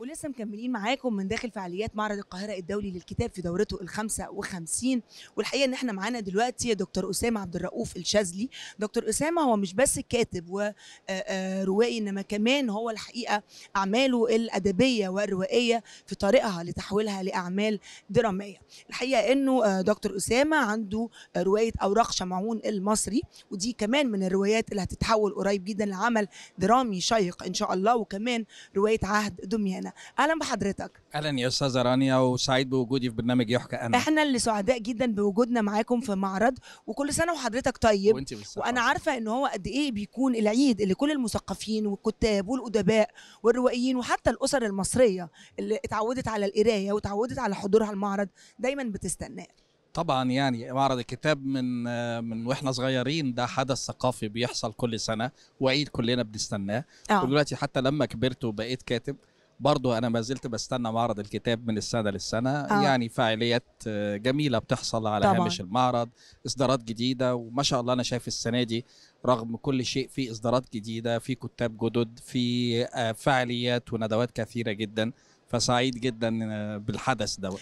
ولسه مكملين معاكم من داخل فعاليات معرض القاهره الدولي للكتاب في دورته ال 55 والحقيقه ان احنا معانا دلوقتي دكتور اسامه عبد الرؤوف الشاذلي دكتور اسامه هو مش بس كاتب وروائي انما كمان هو الحقيقه اعماله الادبيه والروائيه في طريقها لتحويلها لاعمال دراميه الحقيقه انه دكتور اسامه عنده روايه اوراق شمعون المصري ودي كمان من الروايات اللي هتتحول قريب جدا لعمل درامي شيق ان شاء الله وكمان روايه عهد دميانه اهلا بحضرتك اهلا يا استاذه رانيا وسعيد بوجودي في برنامج يحكى انا احنا اللي سعداء جدا بوجودنا معاكم في معرض وكل سنه وحضرتك طيب وانت وانا عارفه ان هو قد ايه بيكون العيد اللي كل المثقفين والكتاب والادباء والروائيين وحتى الاسر المصريه اللي اتعودت على القرايه وتعودت على حضورها المعرض دايما بتستناه طبعا يعني معرض الكتاب من من واحنا صغيرين ده حدث ثقافي بيحصل كل سنه وعيد كلنا بنستناه آه. ودلوقتي حتى لما كبرت وبقيت كاتب برضو انا ما زلت بستنى معرض الكتاب من السنه للسنه آه. يعني فعاليات آه، جميله بتحصل على طبعا. هامش المعرض اصدارات جديده وما شاء الله انا شايف السنه دي رغم كل شيء في اصدارات جديده في كتاب جدد في آه، فعاليات وندوات كثيره جدا فسعيد جدا آه، بالحدث دوت